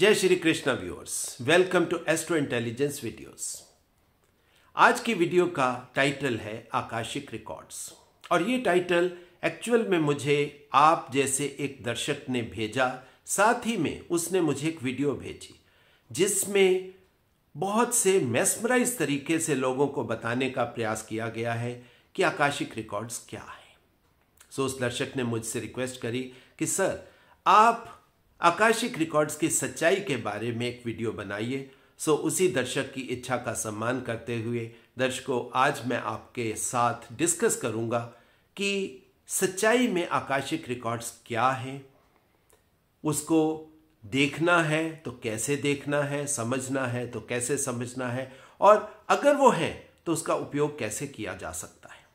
जय Shri Krishna viewers welcome to astro intelligence videos आज की वीडियो का टाइटल है आकाशिक रिकॉर्ड्स और ये टाइटल एक्चुअल में मुझे आप जैसे एक दर्शक ने भेजा साथ ही में उसने मुझे एक वीडियो भेजी जिसमें बहुत से मेस्मराइज तरीके से लोगों को बताने का प्रयास किया गया है कि आकाशिक रिकॉर्ड्स क्या है सो so, उस दर्शक ने मुझसे रिक्वेस्ट करी कि सर आप आकाशिक रिकॉर्ड्स की सच्चाई के बारे में एक वीडियो बनाइए सो उसी दर्शक की इच्छा का सम्मान करते हुए दर्शकों आज मैं आपके साथ डिस्कस करूंगा कि सच्चाई में आकाशिक रिकॉर्ड्स क्या है उसको देखना है तो कैसे देखना है समझना है तो कैसे समझना है और अगर वो है तो उसका उपयोग कैसे किया जा सकता है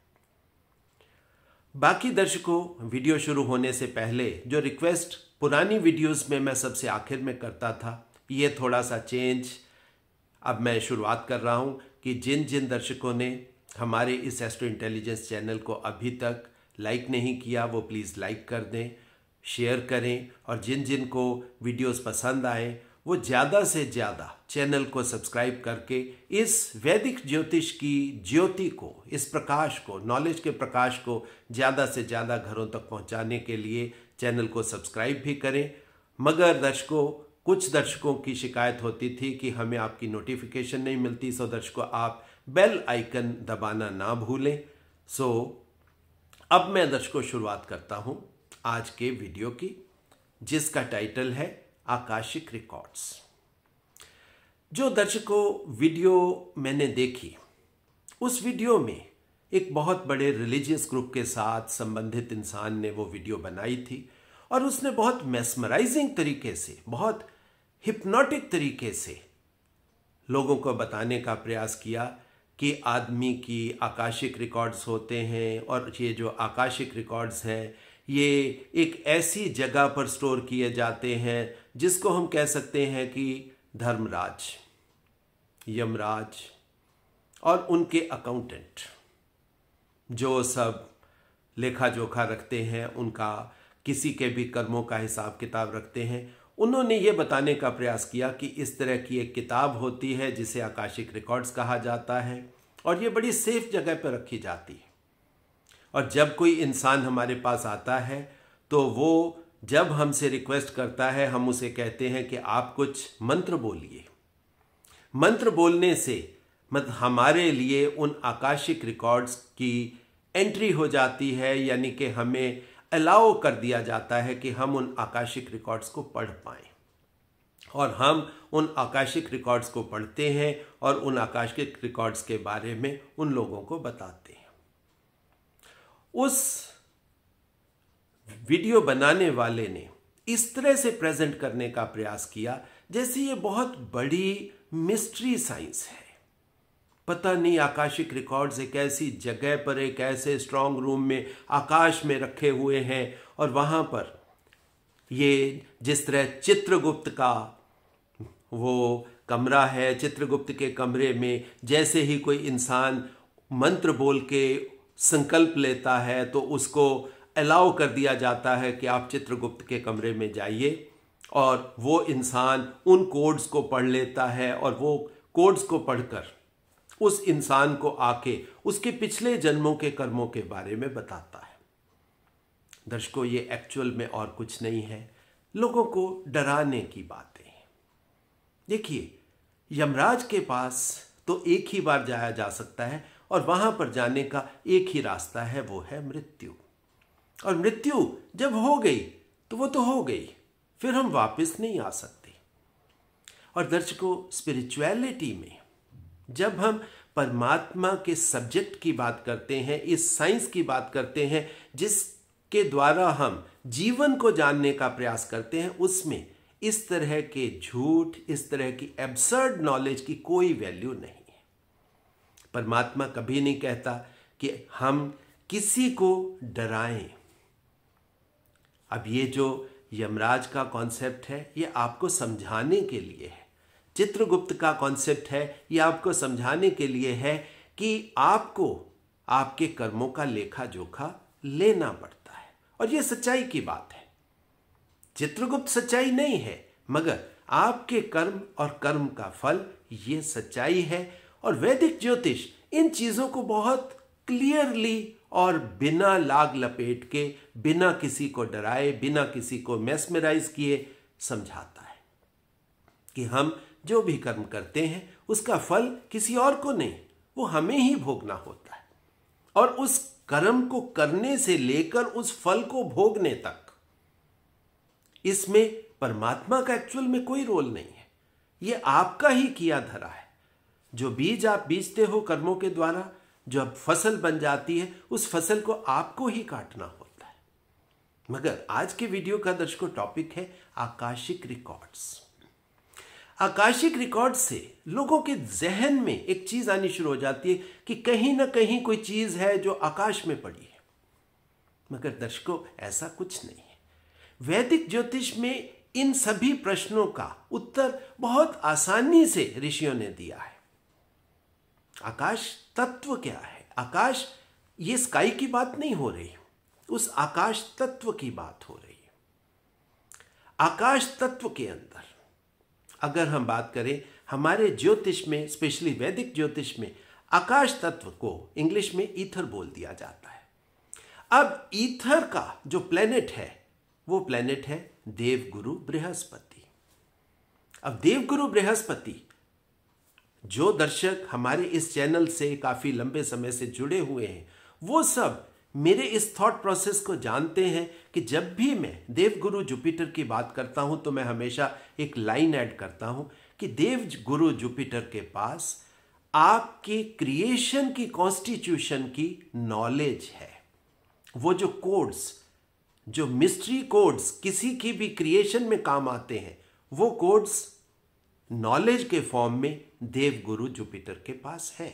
बाकी दर्शकों वीडियो शुरू होने से पहले जो रिक्वेस्ट पुरानी वीडियोस में मैं सबसे आखिर में करता था ये थोड़ा सा चेंज अब मैं शुरुआत कर रहा हूँ कि जिन जिन दर्शकों ने हमारे इस एस्ट्रो इंटेलिजेंस चैनल को अभी तक लाइक नहीं किया वो प्लीज़ लाइक कर दें शेयर करें और जिन जिन को वीडियोस पसंद आए वो ज़्यादा से ज़्यादा चैनल को सब्सक्राइब करके इस वैदिक ज्योतिष की ज्योति को इस प्रकाश को नॉलेज के प्रकाश को ज़्यादा से ज़्यादा घरों तक पहुंचाने के लिए चैनल को सब्सक्राइब भी करें मगर दर्शकों कुछ दर्शकों की शिकायत होती थी कि हमें आपकी नोटिफिकेशन नहीं मिलती सो दर्शकों आप बेल आइकन दबाना ना भूलें सो अब मैं दर्शकों शुरुआत करता हूं आज के वीडियो की जिसका टाइटल है आकाशिक रिकॉर्ड्स जो दर्शकों वीडियो मैंने देखी उस वीडियो में एक बहुत बड़े रिलीजियस ग्रुप के साथ संबंधित इंसान ने वो वीडियो बनाई थी और उसने बहुत मेस्मराइजिंग तरीके से बहुत हिप्नोटिक तरीके से लोगों को बताने का प्रयास किया कि आदमी की आकाशिक रिकॉर्ड्स होते हैं और ये जो आकाशिक रिकॉर्ड्स हैं ये एक ऐसी जगह पर स्टोर किए जाते हैं जिसको हम कह सकते हैं कि धर्मराज यमराज और उनके अकाउंटेंट जो सब लेखा जोखा रखते हैं उनका किसी के भी कर्मों का हिसाब किताब रखते हैं उन्होंने ये बताने का प्रयास किया कि इस तरह की एक किताब होती है जिसे आकाशिक रिकॉर्ड्स कहा जाता है और ये बड़ी सेफ जगह पर रखी जाती है और जब कोई इंसान हमारे पास आता है तो वो जब हमसे रिक्वेस्ट करता है हम उसे कहते हैं कि आप कुछ मंत्र बोलिए मंत्र बोलने से मत हमारे लिए उन आकाशिक रिकॉर्ड्स की एंट्री हो जाती है यानी कि हमें अलाउ कर दिया जाता है कि हम उन आकाशिक रिकॉर्ड्स को पढ़ पाएं और हम उन आकाशिक रिकॉर्ड्स को पढ़ते हैं और उन आकाशिक रिकॉर्ड्स के बारे में उन लोगों को बताते हैं उस वीडियो बनाने वाले ने इस तरह से प्रेजेंट करने का प्रयास किया जैसे ये बहुत बड़ी मिस्ट्री साइंस है पता नहीं आकाशिक रिकॉर्ड्स एक ऐसी जगह पर एक ऐसे स्ट्रांग रूम में आकाश में रखे हुए हैं और वहाँ पर ये जिस तरह चित्रगुप्त का वो कमरा है चित्रगुप्त के कमरे में जैसे ही कोई इंसान मंत्र बोल के संकल्प लेता है तो उसको अलाउ कर दिया जाता है कि आप चित्रगुप्त के कमरे में जाइए और वो इंसान उन कोड्स को पढ़ लेता है और वो कोड्स को पढ़कर उस इंसान को आके उसके पिछले जन्मों के कर्मों के बारे में बताता है दर्शकों ये एक्चुअल में और कुछ नहीं है लोगों को डराने की बातें देखिए यमराज के पास तो एक ही बार जाया जा सकता है और वहां पर जाने का एक ही रास्ता है वो है मृत्यु और मृत्यु जब हो गई तो वो तो हो गई फिर हम वापस नहीं आ सकते और दर्शकों स्पिरिचुअलिटी में जब हम परमात्मा के सब्जेक्ट की बात करते हैं इस साइंस की बात करते हैं जिसके द्वारा हम जीवन को जानने का प्रयास करते हैं उसमें इस तरह के झूठ इस तरह की एब्सर्ड नॉलेज की कोई वैल्यू नहीं है परमात्मा कभी नहीं कहता कि हम किसी को डराएं अब ये जो यमराज का कॉन्सेप्ट है ये आपको समझाने के लिए है चित्रगुप्त का कॉन्सेप्ट है ये आपको समझाने के लिए है कि आपको आपके कर्मों का लेखा जोखा लेना पड़ता है और ये सच्चाई की बात है चित्रगुप्त सच्चाई नहीं है मगर आपके कर्म और कर्म का फल ये सच्चाई है और वैदिक ज्योतिष इन चीजों को बहुत क्लियरली और बिना लाग लपेट के बिना किसी को डराए बिना किसी को मेस्मराइज किए समझाता है कि हम जो भी कर्म करते हैं उसका फल किसी और को नहीं वो हमें ही भोगना होता है और उस कर्म को करने से लेकर उस फल को भोगने तक इसमें परमात्मा का एक्चुअल में कोई रोल नहीं है ये आपका ही किया धरा है जो बीज आप बीजते हो कर्मों के द्वारा जो अब फसल बन जाती है उस फसल को आपको ही काटना होता है मगर आज के वीडियो का दर्शकों टॉपिक है आकाशिक रिकॉर्ड्स आकाशिक रिकॉर्ड से लोगों के जहन में एक चीज आनी शुरू हो जाती है कि कहीं ना कहीं कोई चीज है जो आकाश में पड़ी है मगर दर्शकों ऐसा कुछ नहीं है वैदिक ज्योतिष में इन सभी प्रश्नों का उत्तर बहुत आसानी से ऋषियों ने दिया है आकाश तत्व क्या है आकाश ये स्काई की बात नहीं हो रही उस आकाश तत्व की बात हो रही है आकाश तत्व के अंदर अगर हम बात करें हमारे ज्योतिष में स्पेशली वैदिक ज्योतिष में आकाश तत्व को इंग्लिश में ईथर बोल दिया जाता है अब ईथर का जो प्लेनेट है वो प्लेनेट है देवगुरु बृहस्पति अब देवगुरु बृहस्पति जो दर्शक हमारे इस चैनल से काफी लंबे समय से जुड़े हुए हैं वो सब मेरे इस थॉट प्रोसेस को जानते हैं कि जब भी मैं देव गुरु जुपिटर की बात करता हूं तो मैं हमेशा एक लाइन ऐड करता हूं कि देव गुरु जुपिटर के पास आपके क्रिएशन की कॉन्स्टिट्यूशन की नॉलेज है वो जो कोड्स जो मिस्ट्री कोड्स किसी की भी क्रिएशन में काम आते हैं वो कोड्स नॉलेज के फॉर्म में देव गुरु जुपिटर के पास है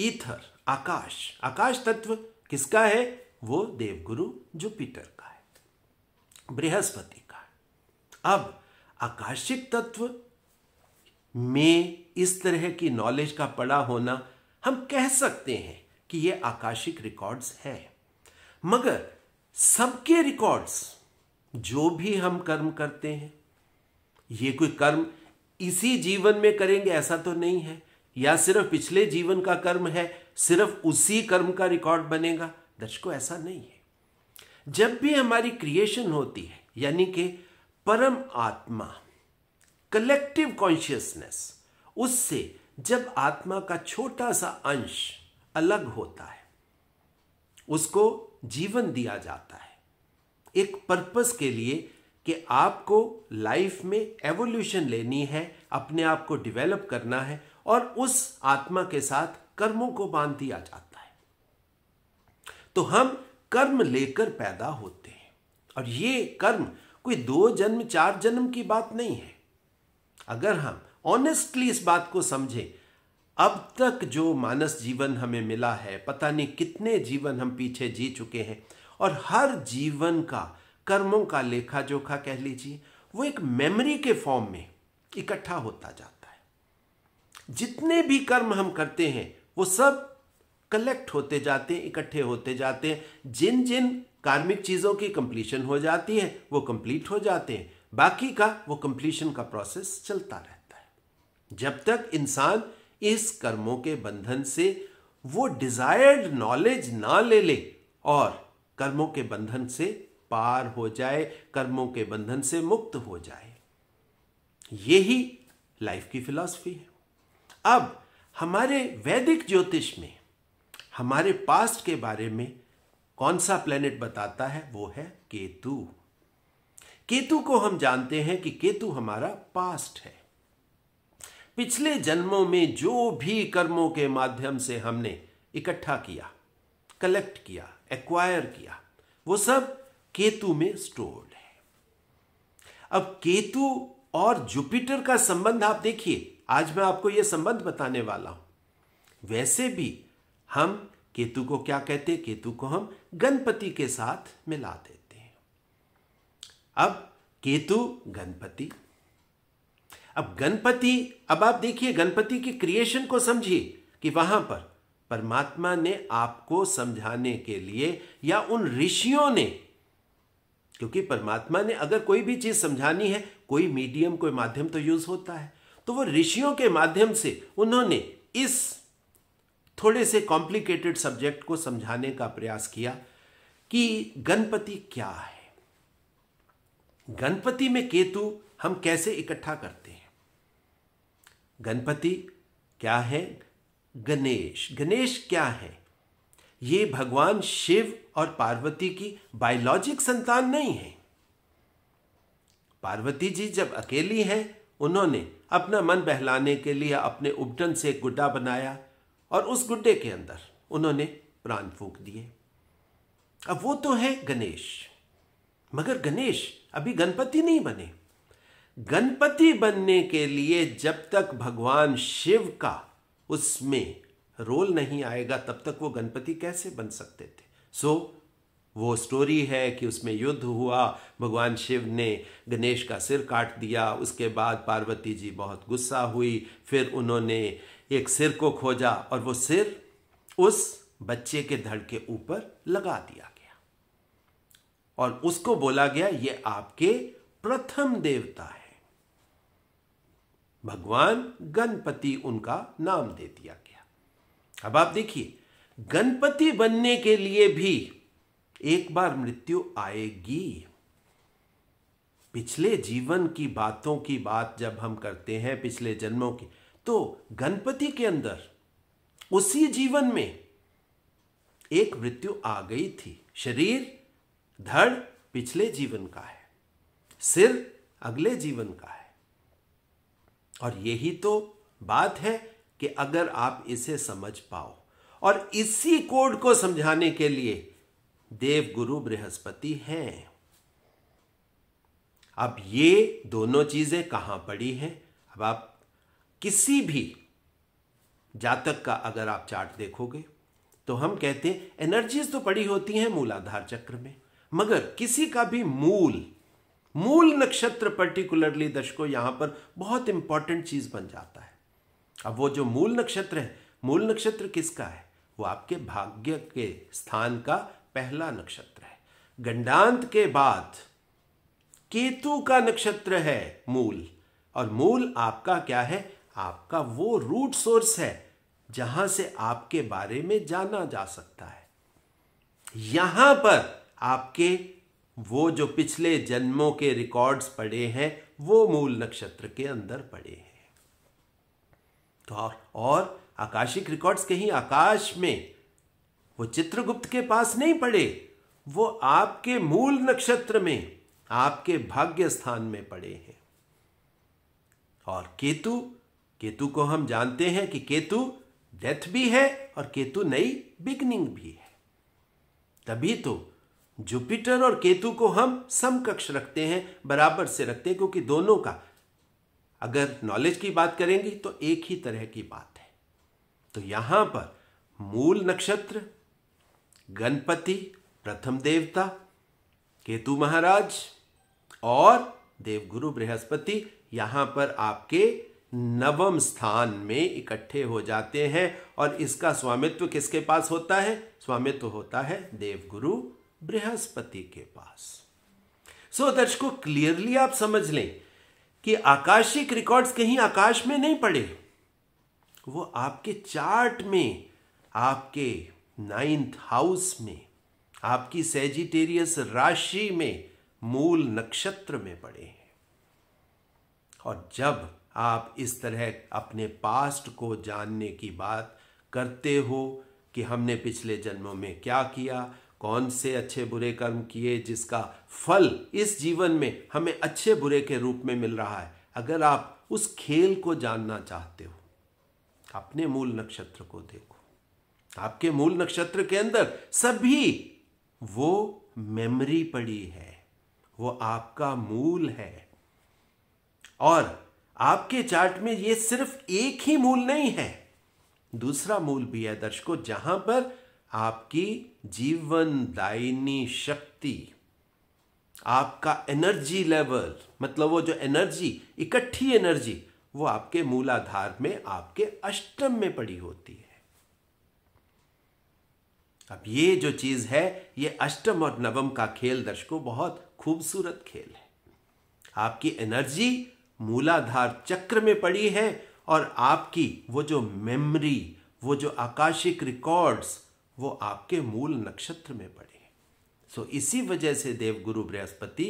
ईथर आकाश आकाश तत्व किसका है वो देवगुरु जुपिटर का है बृहस्पति का है अब आकाशिक तत्व में इस तरह की नॉलेज का पड़ा होना हम कह सकते हैं कि ये आकाशिक रिकॉर्ड्स है मगर सबके रिकॉर्ड्स जो भी हम कर्म करते हैं ये कोई कर्म इसी जीवन में करेंगे ऐसा तो नहीं है या सिर्फ पिछले जीवन का कर्म है सिर्फ उसी कर्म का रिकॉर्ड बनेगा दर्शकों ऐसा नहीं है जब भी हमारी क्रिएशन होती है यानी कि परम आत्मा कलेक्टिव कॉन्शियसनेस उससे जब आत्मा का छोटा सा अंश अलग होता है उसको जीवन दिया जाता है एक पर्पस के लिए कि आपको लाइफ में एवोल्यूशन लेनी है अपने आप को डिवेलप करना है और उस आत्मा के साथ कर्मों को बांध दिया जाता है तो हम कर्म लेकर पैदा होते हैं और ये कर्म कोई दो जन्म चार जन्म की बात नहीं है अगर हम ऑनेस्टली इस बात को समझें अब तक जो मानस जीवन हमें मिला है पता नहीं कितने जीवन हम पीछे जी चुके हैं और हर जीवन का कर्मों का लेखा जोखा कह लीजिए वो एक मेमोरी के फॉर्म में इकट्ठा होता जाता है जितने भी कर्म हम करते हैं वो सब कलेक्ट होते जाते हैं इकट्ठे होते जाते हैं जिन जिन कार्मिक चीज़ों की कंप्लीशन हो जाती है वो कंप्लीट हो जाते हैं बाकी का वो कंप्लीशन का प्रोसेस चलता रहता है जब तक इंसान इस कर्मों के बंधन से वो डिजायर्ड नॉलेज ना ले ले और कर्मों के बंधन से पार हो जाए कर्मों के बंधन से मुक्त हो जाए ये ही लाइफ की फिलॉसफी है अब हमारे वैदिक ज्योतिष में हमारे पास्ट के बारे में कौन सा प्लेनेट बताता है वो है केतु केतु को हम जानते हैं कि केतु हमारा पास्ट है पिछले जन्मों में जो भी कर्मों के माध्यम से हमने इकट्ठा किया कलेक्ट किया एक्वायर किया वो सब केतु में स्टोर्ड है अब केतु और जुपिटर का संबंध आप देखिए आज मैं आपको यह संबंध बताने वाला हूं वैसे भी हम केतु को क्या कहते हैं केतु को हम गणपति के साथ मिला देते हैं अब केतु गणपति अब गणपति अब आप देखिए गणपति की क्रिएशन को समझिए कि वहां पर परमात्मा ने आपको समझाने के लिए या उन ऋषियों ने क्योंकि परमात्मा ने अगर कोई भी चीज समझानी है कोई मीडियम कोई माध्यम तो यूज होता है तो वो ऋषियों के माध्यम से उन्होंने इस थोड़े से कॉम्प्लिकेटेड सब्जेक्ट को समझाने का प्रयास किया कि गणपति क्या है गणपति में केतु हम कैसे इकट्ठा करते हैं गणपति क्या है गणेश गणेश क्या है ये भगवान शिव और पार्वती की बायोलॉजिक संतान नहीं है पार्वती जी जब अकेली हैं उन्होंने अपना मन बहलाने के लिए अपने उपटन से एक गुड्डा बनाया और उस गुड्डे के अंदर उन्होंने प्राण फूक दिए अब वो तो है गणेश मगर गणेश अभी गणपति नहीं बने गणपति बनने के लिए जब तक भगवान शिव का उसमें रोल नहीं आएगा तब तक वो गणपति कैसे बन सकते थे सो so, वो स्टोरी है कि उसमें युद्ध हुआ भगवान शिव ने गणेश का सिर काट दिया उसके बाद पार्वती जी बहुत गुस्सा हुई फिर उन्होंने एक सिर को खोजा और वो सिर उस बच्चे के धड़ के ऊपर लगा दिया गया और उसको बोला गया ये आपके प्रथम देवता है भगवान गणपति उनका नाम दे दिया अब आप देखिए गणपति बनने के लिए भी एक बार मृत्यु आएगी पिछले जीवन की बातों की बात जब हम करते हैं पिछले जन्मों की तो गणपति के अंदर उसी जीवन में एक मृत्यु आ गई थी शरीर धड़ पिछले जीवन का है सिर अगले जीवन का है और यही तो बात है कि अगर आप इसे समझ पाओ और इसी कोड को समझाने के लिए देव गुरु बृहस्पति हैं अब ये दोनों चीजें कहां पड़ी हैं अब आप किसी भी जातक का अगर आप चार्ट देखोगे तो हम कहते हैं एनर्जीज तो पड़ी होती हैं मूलाधार चक्र में मगर किसी का भी मूल मूल नक्षत्र पर्टिकुलरली दर्शकों यहां पर बहुत इंपॉर्टेंट चीज बन जाता है अब वो जो मूल नक्षत्र है मूल नक्षत्र किसका है वो आपके भाग्य के स्थान का पहला नक्षत्र है गंडांत के बाद केतु का नक्षत्र है मूल और मूल आपका क्या है आपका वो रूट सोर्स है जहां से आपके बारे में जाना जा सकता है यहां पर आपके वो जो पिछले जन्मों के रिकॉर्ड्स पड़े हैं वो मूल नक्षत्र के अंदर पड़े हैं तो और आकाशिक रिकॉर्ड्स कहीं आकाश में वो चित्रगुप्त के पास नहीं पड़े वो आपके मूल नक्षत्र में आपके भाग्य स्थान में पड़े हैं और केतु केतु को हम जानते हैं कि केतु डेथ भी है और केतु नई बिगनिंग भी है तभी तो जुपिटर और केतु को हम समकक्ष रखते हैं बराबर से रखते हैं क्योंकि दोनों का अगर नॉलेज की बात करेंगे तो एक ही तरह की बात है तो यहां पर मूल नक्षत्र गणपति प्रथम देवता केतु महाराज और देवगुरु बृहस्पति यहां पर आपके नवम स्थान में इकट्ठे हो जाते हैं और इसका स्वामित्व किसके पास होता है स्वामित्व होता है देवगुरु बृहस्पति के पास सो so, दर्शकों क्लियरली आप समझ लें कि आकाशिक रिकॉर्ड्स कहीं आकाश में नहीं पड़े वो आपके चार्ट में आपके नाइन्थ हाउस में आपकी सेजिटेरियस राशि में मूल नक्षत्र में पड़े हैं और जब आप इस तरह अपने पास्ट को जानने की बात करते हो कि हमने पिछले जन्मों में क्या किया कौन से अच्छे बुरे कर्म किए जिसका फल इस जीवन में हमें अच्छे बुरे के रूप में मिल रहा है अगर आप उस खेल को जानना चाहते हो अपने मूल नक्षत्र को देखो आपके मूल नक्षत्र के अंदर सभी वो मेमोरी पड़ी है वो आपका मूल है और आपके चार्ट में ये सिर्फ एक ही मूल नहीं है दूसरा मूल भी है दर्शकों जहां पर आपकी जीवन दायिनी शक्ति आपका एनर्जी लेवल मतलब वो जो एनर्जी इकट्ठी एनर्जी वो आपके मूलाधार में आपके अष्टम में पड़ी होती है अब ये जो चीज है ये अष्टम और नवम का खेल दर्शकों बहुत खूबसूरत खेल है आपकी एनर्जी मूलाधार चक्र में पड़ी है और आपकी वो जो मेमोरी वो जो आकाशिक रिकॉर्ड्स वो आपके मूल नक्षत्र में पड़े सो इसी वजह से देवगुरु बृहस्पति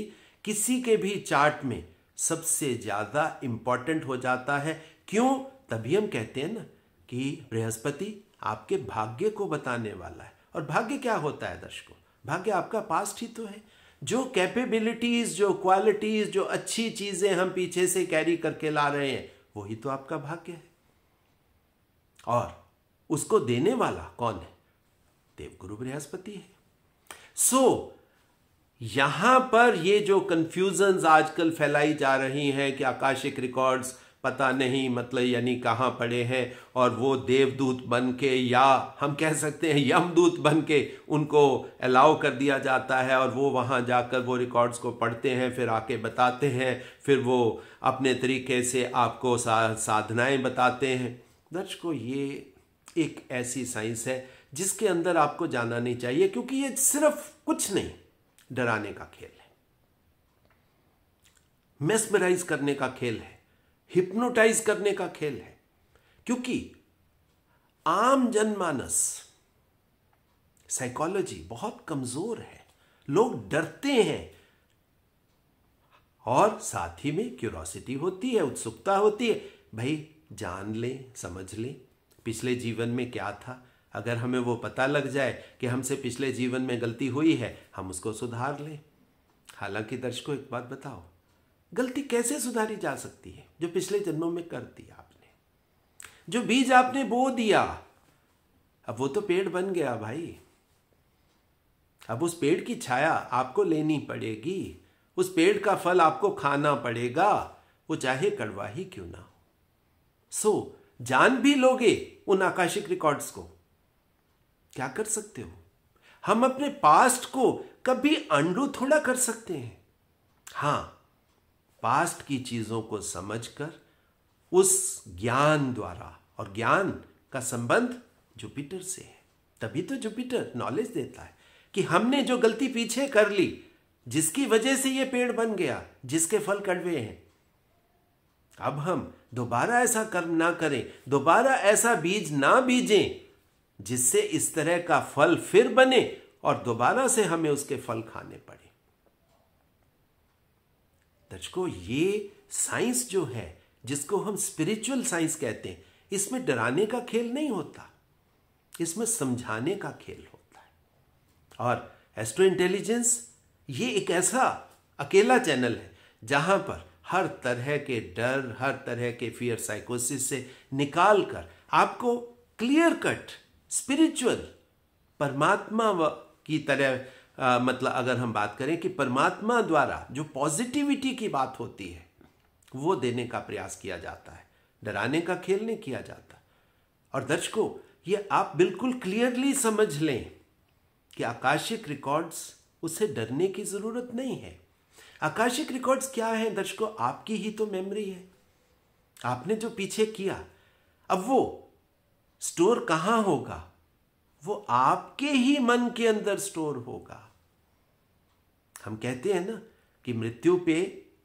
किसी के भी चार्ट में सबसे ज़्यादा इंपॉर्टेंट हो जाता है क्यों तभी हम कहते हैं ना कि बृहस्पति आपके भाग्य को बताने वाला है और भाग्य क्या होता है दर्शकों भाग्य आपका पास्ट ही तो है जो कैपेबिलिटीज़ जो क्वालिटीज़ जो अच्छी चीज़ें हम पीछे से कैरी करके ला रहे हैं वही तो आपका भाग्य है और उसको देने वाला कौन है देवगुरु बृहस्पति है सो so, यहां पर ये जो कंफ्यूजन आजकल फैलाई जा रही हैं कि आकाशिक रिकॉर्ड्स पता नहीं मतलब यानी कहाँ पड़े हैं और वो देवदूत बन के या हम कह सकते हैं यमदूत बन के उनको अलाउ कर दिया जाता है और वो वहाँ जाकर वो रिकॉर्ड्स को पढ़ते हैं फिर आके बताते हैं फिर वो अपने तरीके से आपको साधनाएं बताते हैं दर्शकों ये एक ऐसी साइंस है जिसके अंदर आपको जाना नहीं चाहिए क्योंकि ये सिर्फ कुछ नहीं डराने का खेल है मेस्मराइज करने का खेल है हिप्नोटाइज करने का खेल है क्योंकि आम जनमानस साइकोलॉजी बहुत कमजोर है लोग डरते हैं और साथ ही में क्यूरोसिटी होती है उत्सुकता होती है भाई जान ले समझ ले पिछले जीवन में क्या था अगर हमें वो पता लग जाए कि हमसे पिछले जीवन में गलती हुई है हम उसको सुधार लें हालांकि दर्शकों एक बात बताओ गलती कैसे सुधारी जा सकती है जो पिछले जन्मों में कर दिया आपने जो बीज आपने बो दिया अब वो तो पेड़ बन गया भाई अब उस पेड़ की छाया आपको लेनी पड़ेगी उस पेड़ का फल आपको खाना पड़ेगा वो चाहे कड़वा ही क्यों ना हो सो जान भी लोगे उन आकाशिक रिकॉर्ड्स को क्या कर सकते हो हम अपने पास्ट को कभी अंडू थोड़ा कर सकते हैं हां पास्ट की चीजों को समझकर उस ज्ञान द्वारा और ज्ञान का संबंध जुपिटर से है तभी तो जुपिटर नॉलेज देता है कि हमने जो गलती पीछे कर ली जिसकी वजह से यह पेड़ बन गया जिसके फल कड़वे हैं अब हम दोबारा ऐसा कर्म ना करें दोबारा ऐसा बीज ना बीजें जिससे इस तरह का फल फिर बने और दोबारा से हमें उसके फल खाने पड़े दर्शकों ये साइंस जो है जिसको हम स्पिरिचुअल साइंस कहते हैं इसमें डराने का खेल नहीं होता इसमें समझाने का खेल होता है और एस्ट्रो इंटेलिजेंस ये एक ऐसा अकेला चैनल है जहां पर हर तरह के डर हर तरह के फियर साइकोसिस से निकाल कर आपको क्लियर कट स्पिरिचुअल परमात्मा की तरह आ, मतलब अगर हम बात करें कि परमात्मा द्वारा जो पॉजिटिविटी की बात होती है वो देने का प्रयास किया जाता है डराने का खेल नहीं किया जाता और दर्शकों ये आप बिल्कुल क्लियरली समझ लें कि आकाशिक रिकॉर्ड्स उसे डरने की ज़रूरत नहीं है आकाशिक रिकॉर्ड्स क्या है दर्शकों आपकी ही तो मेमोरी है आपने जो पीछे किया अब वो स्टोर कहां होगा वो आपके ही मन के अंदर स्टोर होगा हम कहते हैं ना कि मृत्यु पे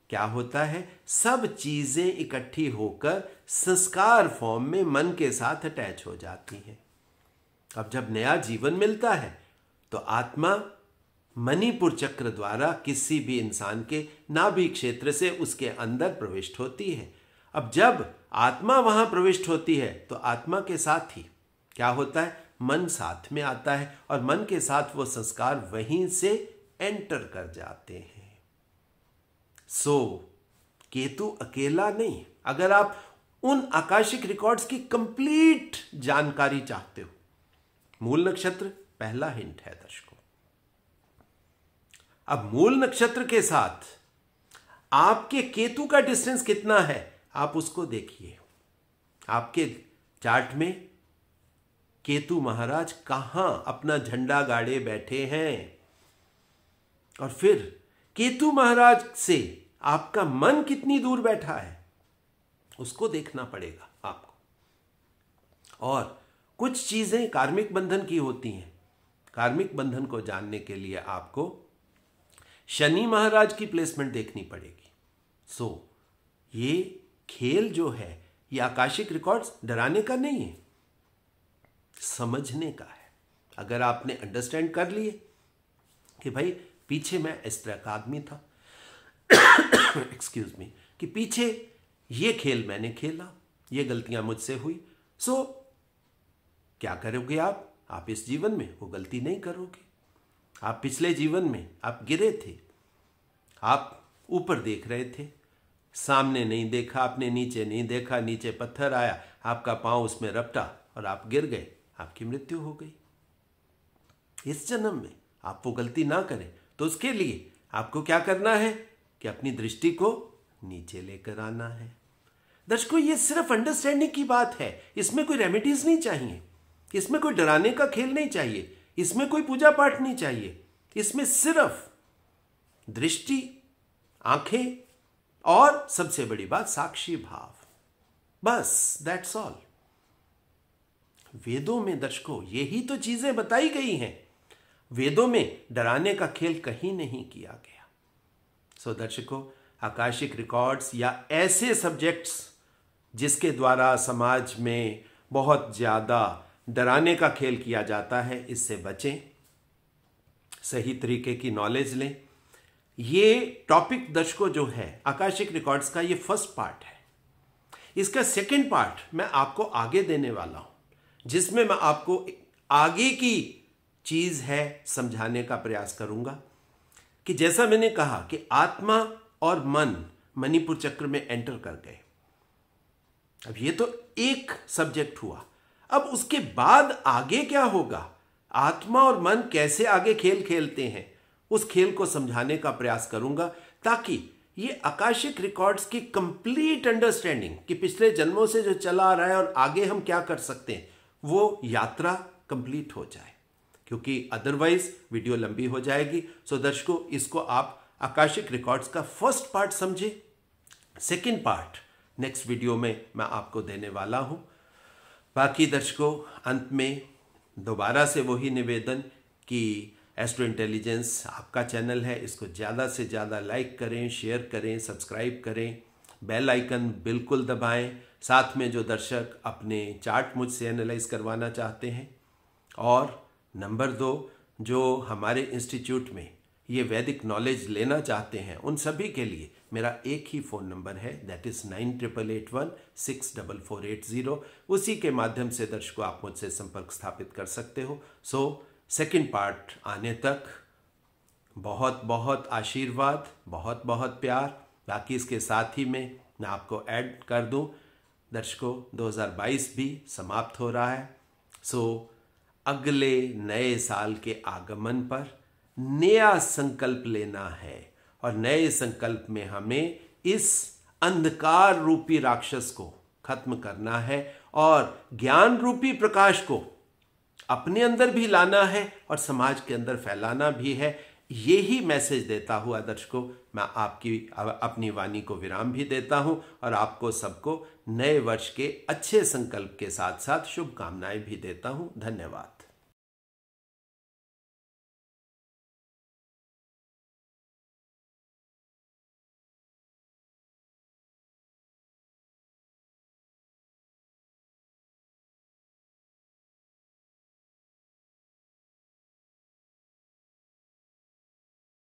क्या होता है सब चीजें इकट्ठी होकर संस्कार फॉर्म में मन के साथ अटैच हो जाती हैं अब जब नया जीवन मिलता है तो आत्मा मणिपुर चक्र द्वारा किसी भी इंसान के नाभि क्षेत्र से उसके अंदर प्रविष्ट होती है अब जब आत्मा वहां प्रविष्ट होती है तो आत्मा के साथ ही क्या होता है मन साथ में आता है और मन के साथ वो संस्कार वहीं से एंटर कर जाते हैं सो so, केतु अकेला नहीं अगर आप उन आकाशिक रिकॉर्ड्स की कंप्लीट जानकारी चाहते हो मूल नक्षत्र पहला हिंट है दर्शकों अब मूल नक्षत्र के साथ आपके केतु का डिस्टेंस कितना है आप उसको देखिए आपके चार्ट में केतु महाराज कहाँ अपना झंडा गाड़े बैठे हैं और फिर केतु महाराज से आपका मन कितनी दूर बैठा है उसको देखना पड़ेगा आपको और कुछ चीजें कार्मिक बंधन की होती हैं कार्मिक बंधन को जानने के लिए आपको शनि महाराज की प्लेसमेंट देखनी पड़ेगी सो so, ये खेल जो है ये आकाशिक रिकॉर्ड्स डराने का नहीं है समझने का है अगर आपने अंडरस्टैंड कर लिए कि भाई पीछे मैं इस तरह का आदमी था एक्सक्यूज मी कि पीछे ये खेल मैंने खेला ये गलतियां मुझसे हुई सो so, क्या करोगे आप आप इस जीवन में वो गलती नहीं करोगे आप पिछले जीवन में आप गिरे थे आप ऊपर देख रहे थे सामने नहीं देखा आपने नीचे नहीं देखा नीचे पत्थर आया आपका पांव उसमें रपटा और आप गिर गए आपकी मृत्यु हो गई इस जन्म में आप वो गलती ना करें तो उसके लिए आपको क्या करना है कि अपनी दृष्टि को नीचे लेकर आना है दर्शकों ये सिर्फ अंडरस्टैंडिंग की बात है इसमें कोई रेमेडीज नहीं चाहिए इसमें कोई डराने का खेल नहीं चाहिए इसमें कोई पूजा पाठ नहीं चाहिए इसमें सिर्फ दृष्टि आंखें और सबसे बड़ी बात साक्षी भाव बस दैट्स ऑल वेदों में दर्शकों यही तो चीजें बताई गई हैं वेदों में डराने का खेल कहीं नहीं किया गया सो दर्शकों आकाशिक रिकॉर्ड्स या ऐसे सब्जेक्ट्स जिसके द्वारा समाज में बहुत ज़्यादा डराने का खेल किया जाता है इससे बचें सही तरीके की नॉलेज लें ये टॉपिक दशकों जो है आकाशिक रिकॉर्ड्स का ये फर्स्ट पार्ट है इसका सेकंड पार्ट मैं आपको आगे देने वाला हूं जिसमें मैं आपको आगे की चीज है समझाने का प्रयास करूंगा कि जैसा मैंने कहा कि आत्मा और मन मणिपुर चक्र में एंटर कर गए अब ये तो एक सब्जेक्ट हुआ अब उसके बाद आगे क्या होगा आत्मा और मन कैसे आगे खेल खेलते हैं उस खेल को समझाने का प्रयास करूंगा ताकि ये आकाशिक रिकॉर्ड्स की कंप्लीट अंडरस्टैंडिंग कि पिछले जन्मों से जो चला आ रहा है और आगे हम क्या कर सकते हैं वो यात्रा कंप्लीट हो जाए क्योंकि अदरवाइज वीडियो लंबी हो जाएगी सो दर्शकों इसको आप आकाशिक रिकॉर्ड्स का फर्स्ट पार्ट समझे सेकेंड पार्ट नेक्स्ट वीडियो में मैं आपको देने वाला हूं बाकी दर्शकों अंत में दोबारा से वही निवेदन कि एस्ट्रो इंटेलिजेंस आपका चैनल है इसको ज़्यादा से ज़्यादा लाइक करें शेयर करें सब्सक्राइब करें बेल आइकन बिल्कुल दबाएं साथ में जो दर्शक अपने चार्ट मुझसे एनालाइज करवाना चाहते हैं और नंबर दो जो हमारे इंस्टीट्यूट में ये वैदिक नॉलेज लेना चाहते हैं उन सभी के लिए मेरा एक ही फ़ोन नंबर है that is nine triple eight one six double four eight zero उसी के माध्यम से दर्शकों आप मुझसे संपर्क स्थापित कर सकते हो सो so, सेकेंड पार्ट आने तक बहुत बहुत आशीर्वाद बहुत बहुत प्यार बाकी इसके साथ ही में मैं आपको ऐड कर दूं दर्शकों 2022 भी समाप्त हो रहा है सो अगले नए साल के आगमन पर नया संकल्प लेना है और नए संकल्प में हमें इस अंधकार रूपी राक्षस को खत्म करना है और ज्ञान रूपी प्रकाश को अपने अंदर भी लाना है और समाज के अंदर फैलाना भी है ये ही मैसेज देता हुआ आदर्श को मैं आपकी अपनी वाणी को विराम भी देता हूँ और आपको सबको नए वर्ष के अच्छे संकल्प के साथ साथ शुभकामनाएं भी देता हूँ धन्यवाद